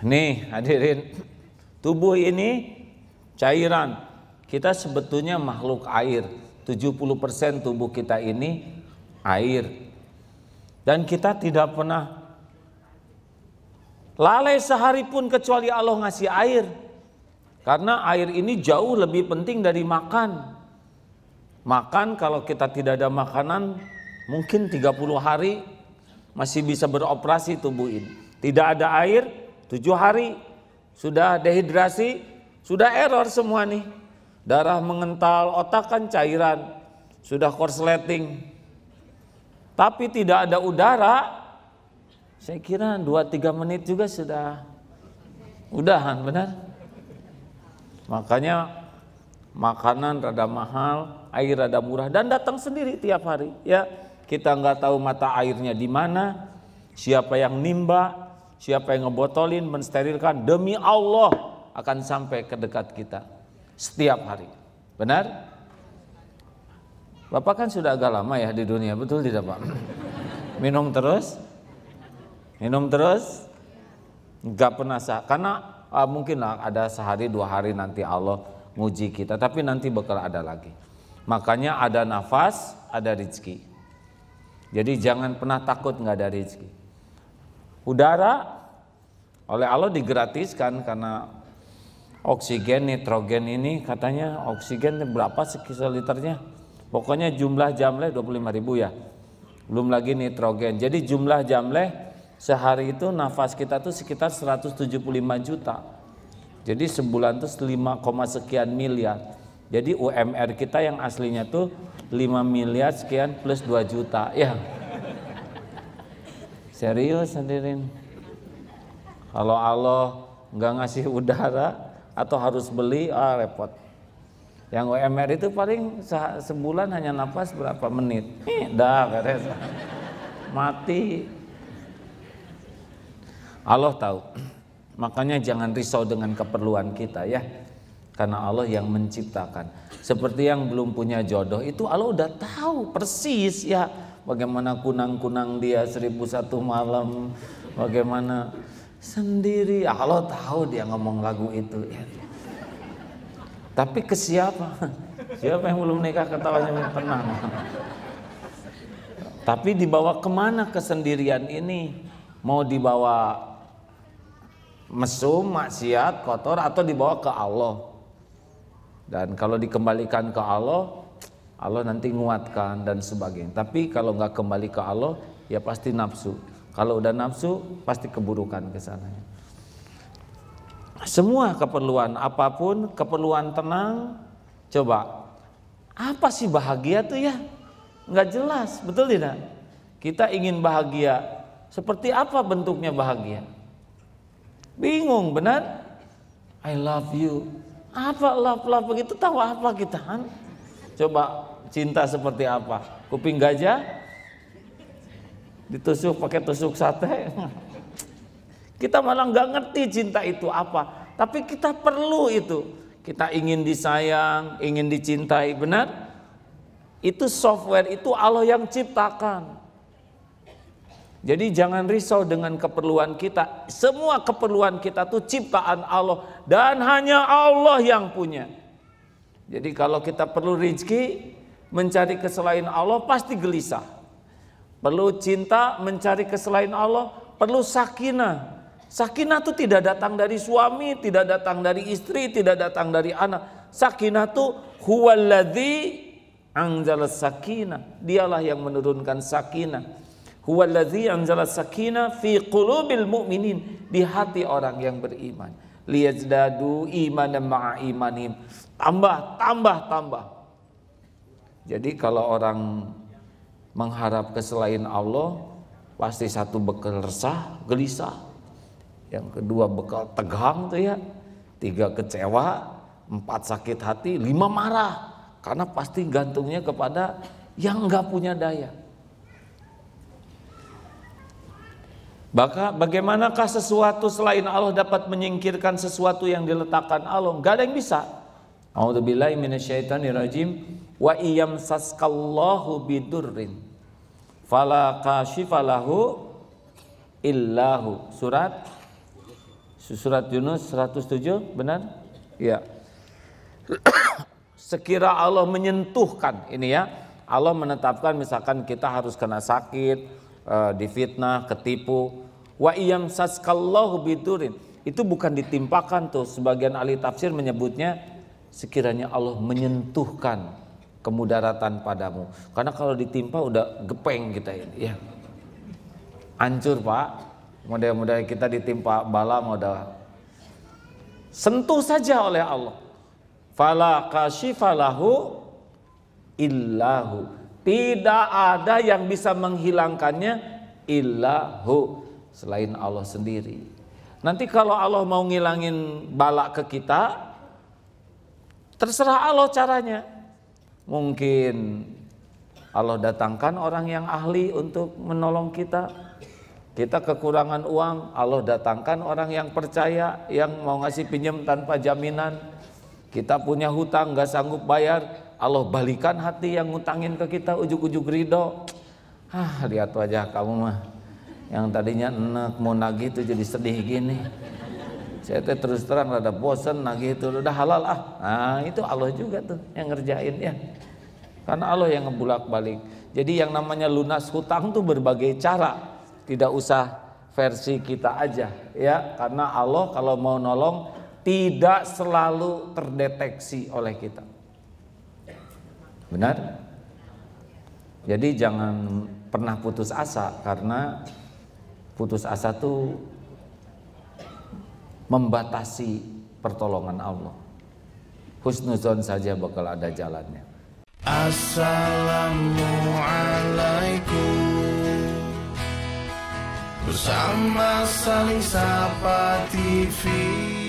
Nih hadirin, tubuh ini cairan. Kita sebetulnya makhluk air. 70% tubuh kita ini air. Dan kita tidak pernah lalai sehari pun kecuali Allah ngasih air. Karena air ini jauh lebih penting dari makan. Makan kalau kita tidak ada makanan mungkin 30 hari masih bisa beroperasi tubuh ini. Tidak ada air, Tujuh hari sudah dehidrasi, sudah error semua nih. Darah mengental, otak kan cairan, sudah korsleting. Tapi tidak ada udara, saya kira dua tiga menit juga sudah udahan benar. Makanya makanan rada mahal, air rada murah dan datang sendiri tiap hari ya. Kita nggak tahu mata airnya di mana, siapa yang nimba, siapa yang ngebotolin, mensterilkan, demi Allah akan sampai ke dekat kita setiap hari. Benar? Bapak kan sudah agak lama ya di dunia, betul tidak Pak? Minum terus? Minum terus? Gak pernah sah. Karena uh, mungkin ada sehari dua hari nanti Allah nguji kita, tapi nanti bakal ada lagi. Makanya ada nafas, ada rezeki. Jadi jangan pernah takut nggak ada rezeki. Udara oleh Allah digratiskan karena oksigen, nitrogen ini katanya oksigen berapa sekisar liternya? Pokoknya jumlah jamleh 25 ribu ya. Belum lagi nitrogen. Jadi jumlah jamleh sehari itu nafas kita tuh sekitar 175 juta. Jadi sebulan tuh 5, sekian miliar. Jadi UMR kita yang aslinya tuh 5 miliar sekian plus 2 juta. Ya. Serius hadirin. Kalau Allah nggak ngasih udara atau harus beli, ah repot. Yang UMR itu paling sebulan hanya nafas berapa menit. Ih, dah beres. Mati. Allah tahu. Makanya jangan risau dengan keperluan kita ya. Karena Allah yang menciptakan. Seperti yang belum punya jodoh itu Allah udah tahu persis ya bagaimana kunang-kunang dia seribu satu malam, bagaimana sendiri. Allah tahu dia ngomong lagu itu. Ya. ya. Tapi ke siapa? Siapa yang belum nikah ketawanya tenang. Tapi dibawa kemana kesendirian ini? Mau dibawa mesum, maksiat, kotor atau dibawa ke Allah. Dan kalau dikembalikan ke Allah, Allah nanti nguatkan dan sebagainya. Tapi kalau nggak kembali ke Allah, ya pasti nafsu. Kalau udah nafsu, pasti keburukan ke sana. Semua keperluan apapun, keperluan tenang, coba apa sih bahagia tuh ya? Nggak jelas, betul tidak? Kita ingin bahagia, seperti apa bentuknya bahagia? Bingung, benar? I love you. Apa love love begitu tahu apa kita? Coba cinta seperti apa? Kuping gajah? Ditusuk pakai tusuk sate? Kita malah nggak ngerti cinta itu apa. Tapi kita perlu itu. Kita ingin disayang, ingin dicintai, benar? Itu software itu Allah yang ciptakan. Jadi jangan risau dengan keperluan kita. Semua keperluan kita tuh ciptaan Allah dan hanya Allah yang punya. Jadi kalau kita perlu rizki, mencari keselain Allah pasti gelisah. Perlu cinta mencari keselain Allah, perlu sakinah. Sakinah itu tidak datang dari suami, tidak datang dari istri, tidak datang dari anak. Sakinah itu huwaladzi anjala sakinah. Dialah yang menurunkan sakinah. Huwaladzi anjala sakinah fi qulubil mu'minin. Di hati orang yang beriman liyazdadu imanan ma'a imanim. Tambah, tambah, tambah. Jadi kalau orang mengharap ke selain Allah, pasti satu bekal resah, gelisah. Yang kedua bekal tegang tuh ya. Tiga kecewa, empat sakit hati, lima marah. Karena pasti gantungnya kepada yang nggak punya daya. Maka bagaimanakah sesuatu selain Allah dapat menyingkirkan sesuatu yang diletakkan Allah? Gak ada yang bisa. A'udzubillahi minasyaitonirrajim. Wa iyam saskallahu bidurrin. Fala kashifalahu illahu. Surat Surat Yunus 107, benar? Ya. Sekira Allah menyentuhkan ini ya. Allah menetapkan misalkan kita harus kena sakit, uh, difitnah, ketipu. Wa iyam saskallahu bidurin. Itu bukan ditimpakan tuh sebagian ahli tafsir menyebutnya sekiranya Allah menyentuhkan kemudaratan padamu. Karena kalau ditimpa udah gepeng kita ini ya. Hancur, Pak. Mudah-mudahan kita ditimpa bala modal. Sentuh saja oleh Allah. Fala kasyifalahu illahu tidak ada yang bisa menghilangkannya illahu selain Allah sendiri. Nanti kalau Allah mau ngilangin balak ke kita, terserah Allah caranya. Mungkin Allah datangkan orang yang ahli untuk menolong kita. Kita kekurangan uang, Allah datangkan orang yang percaya, yang mau ngasih pinjam tanpa jaminan. Kita punya hutang, gak sanggup bayar, Allah balikan hati yang ngutangin ke kita ujuk-ujuk ridho ah lihat wajah kamu mah yang tadinya enak mau nagih itu jadi sedih gini saya teh terus terang rada bosen nagih itu udah halal ah nah itu Allah juga tuh yang ngerjain ya karena Allah yang ngebulak balik jadi yang namanya lunas hutang tuh berbagai cara tidak usah versi kita aja ya karena Allah kalau mau nolong tidak selalu terdeteksi oleh kita Benar? Jadi jangan pernah putus asa karena putus asa itu membatasi pertolongan Allah. Husnuzon saja bakal ada jalannya. Assalamualaikum Bersama saling sapa TV